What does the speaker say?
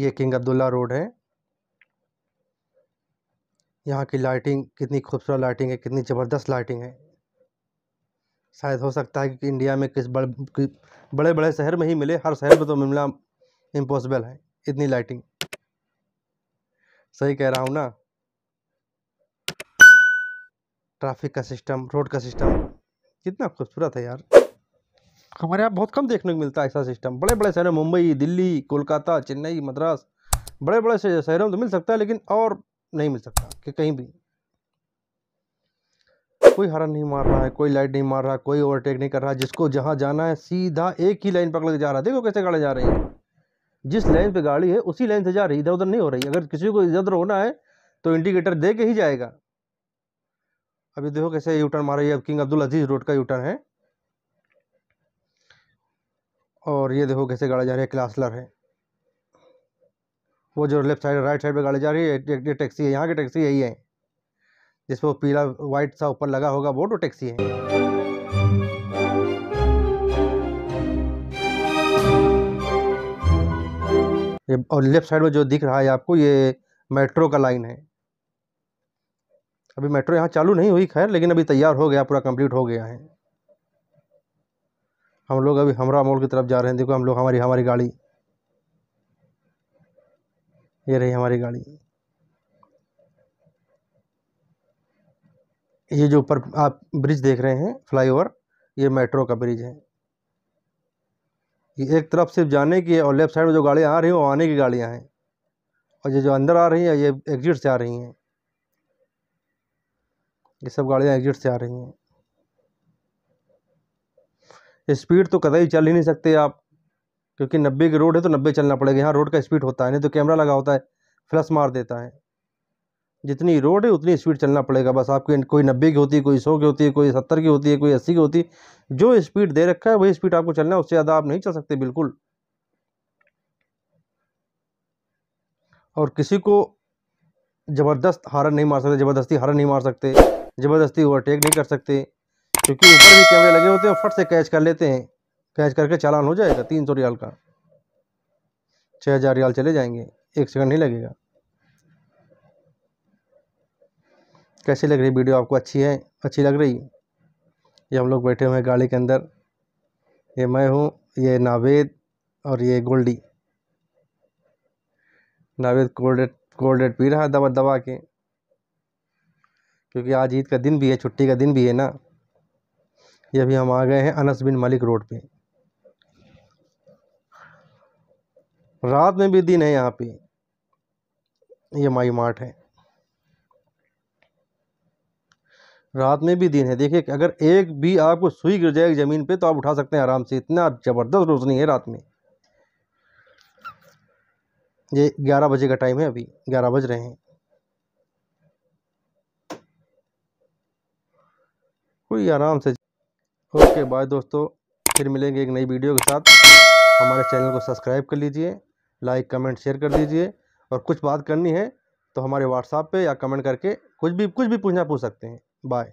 ये king Abdullah road है यहाँ की लाइटिंग कितनी खूबसूरत लाइटिंग है कितनी ज़बरदस्त लाइटिंग है शायद हो सकता है कि इंडिया में किस बड़, कि बड़े बड़े शहर में ही मिले हर शहर में तो मिलना इम्पॉसिबल है इतनी लाइटिंग सही कह रहा हूँ ना ट्रैफिक का सिस्टम रोड का सिस्टम कितना खूबसूरत है यार हमारे यहाँ बहुत कम देखने को मिलता है ऐसा सिस्टम बड़े बड़े शहरों मुंबई दिल्ली कोलकाता चेन्नई मद्रास बड़े बड़े शहरों में तो मिल सकता है लेकिन और नहीं मिल सकता कि कहीं भी कोई हरा नहीं मार रहा है कोई लाइट नहीं मार रहा कोई ओवरटेक नहीं कर रहा जिसको जहाँ जाना है सीधा एक ही लाइन पकड़ के जा रहा है देखो कैसे गाड़ी जा रही है जिस लाइन पर गाड़ी है उसी लाइन से जा रही है इधर उधर नहीं हो रही अगर किसी को इधर उधर होना है तो इंडिकेटर दे के ही जाएगा अभी देखो कैसे यूटर्न मारा अब किंग अब्दुल अजीज़ रोड का यूटर्न है और ये देखो कैसे गाड़ी जा रही है क्लासलर है वो जो लेफ्ट साइड राइट साइड पे गाड़ी जा रही है ये टैक्सी है यहाँ की टैक्सी यही है जिस पर पीला वाइट सा ऊपर लगा होगा वो तो टैक्सी है ये और लेफ्ट साइड में जो दिख रहा है आपको ये मेट्रो का लाइन है अभी मेट्रो यहाँ चालू नहीं हुई खैर लेकिन अभी तैयार हो गया पूरा कंप्लीट हो गया है हम लोग अभी हमरा मॉल की तरफ जा रहे हैं देखो हम लोग हमारी हमारी गाड़ी ये रही हमारी गाड़ी ये जो ऊपर आप ब्रिज देख रहे हैं फ्लाईओवर ये मेट्रो का ब्रिज है ये एक तरफ सिर्फ जाने की है और लेफ्ट साइड में जो गाड़ियाँ आ रही हैं वो आने की गाड़ियाँ हैं और ये जो अंदर आ रही हैं ये एग्जिट से आ रही हैं ये सब गाड़ियाँ एग्जिट से आ रही हैं स्पीड तो ही चल ही नहीं सकते आप क्योंकि नब्बे की रोड है तो नब्बे चलना पड़ेगा यहाँ रोड का स्पीड होता है नहीं तो कैमरा लगा होता है फ्लस मार देता है जितनी रोड है उतनी स्पीड चलना पड़ेगा बस आपकी कोई नब्बे की होती है कोई सौ की होती है कोई सत्तर की होती है कोई अस्सी की होती है जो स्पीड दे रखा है वही स्पीड आपको चलना है उससे ज़्यादा आप नहीं चल सकते बिल्कुल और किसी को ज़बरदस्त हारन नहीं मार सकते ज़बरदस्ती हारन नहीं मार सकते ज़बरदस्ती ओवरटेक नहीं कर सकते क्योंकि ऊपर भी कैमरे लगे होते हैं फट से कैच कर लेते हैं कैच करके चालान हो जाएगा तीन सौ रियाल का छः हज़ार रियाल चले जाएंगे एक सेकंड नहीं लगेगा कैसी लग रही वीडियो आपको अच्छी है अच्छी लग रही ये हम लोग बैठे हुए हैं गाड़ी के अंदर ये मैं हूँ ये नावेद और ये गोल्डी नावेद कोल्डेट कोल्डेट पी रहा है दवा दवा के क्योंकि आज ईद का दिन भी है छुट्टी का दिन भी है ना ये अभी हम आ गए हैं अनस बिन मलिक रोड पे रात में भी दिन है यहाँ पे ये माई मार्ट है रात में भी दिन है देखिए अगर एक भी आपको सुई गिर जाएगी ज़मीन पे तो आप उठा सकते हैं आराम से इतना ज़बरदस्त रोशनी है रात में ये ग्यारह बजे का टाइम है अभी ग्यारह बज रहे हैं कोई आराम से ओके बाय दोस्तों फिर मिलेंगे एक नई वीडियो के साथ हमारे चैनल को सब्सक्राइब कर लीजिए लाइक कमेंट शेयर कर दीजिए और कुछ बात करनी है तो हमारे व्हाट्सएप पे या कमेंट करके कुछ भी कुछ भी पूछना पूछ सकते हैं बाय